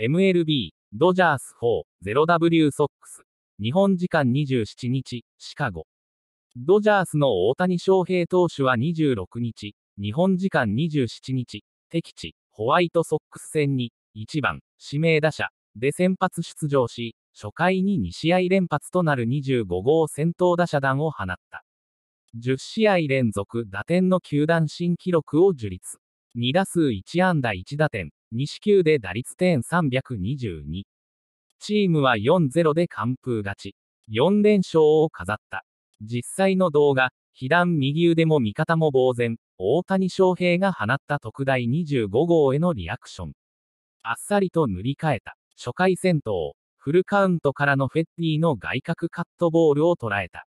MLB、ドジャース 4-0W ソックス。日本時間27日、シカゴ。ドジャースの大谷翔平投手は26日、日本時間27日、敵地、ホワイトソックス戦に、1番、指名打者、で先発出場し、初回に2試合連発となる25号先頭打者弾を放った。10試合連続打点の球団新記録を樹立。2打数1安打1打点、西球で打率点322。チームは4-0で完封勝ち。4連勝を飾った。実際の動画、被弾右腕も味方も呆然、大谷翔平が放った特大25号へのリアクション。あっさりと塗り替えた。初回戦闘、フルカウントからのフェッティの外角カットボールを捉えた。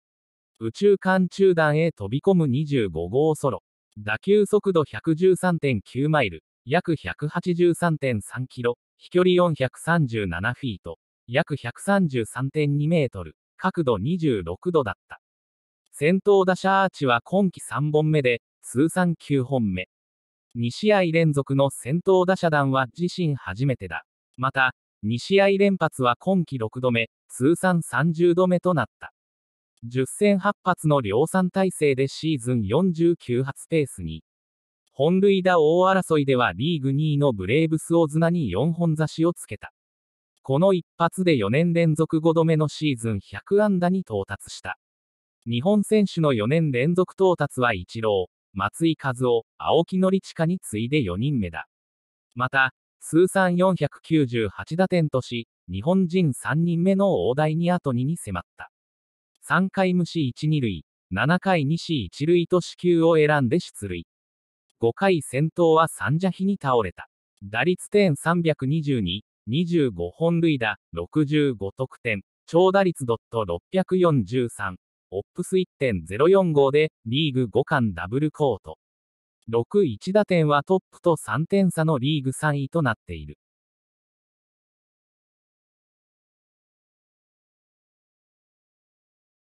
宇宙間中段へ飛び込む25号ソロ。打球速度113.9マイル、約183.3キロ、飛距離437フィート、約133.2メートル、角度26度だった。先頭打者アーチは今季3本目で、通算9本目。2試合連続の先頭打者弾は自身初めてだ。また、2試合連発は今季6度目、通算30度目となった。10戦8発の量産体制でシーズン49発ペースに、本塁打大争いではリーグ2位のブレーブスオズナに4本差しをつけた。この一発で4年連続5度目のシーズン100安打に到達した。日本選手の4年連続到達はイチロー、松井和夫、青木宣親に次いで4人目だ。また、通算498打点とし、日本人3人目の大台に後2に迫った。3回無視1、2塁、7回2死1塁と死球を選んで出塁。5回先頭は三者比に倒れた。打率点322、25本塁打、65得点、長打率ドット643、オップス1.045で、リーグ5冠ダブルコート。6、1打点はトップと3点差のリーグ3位となっている。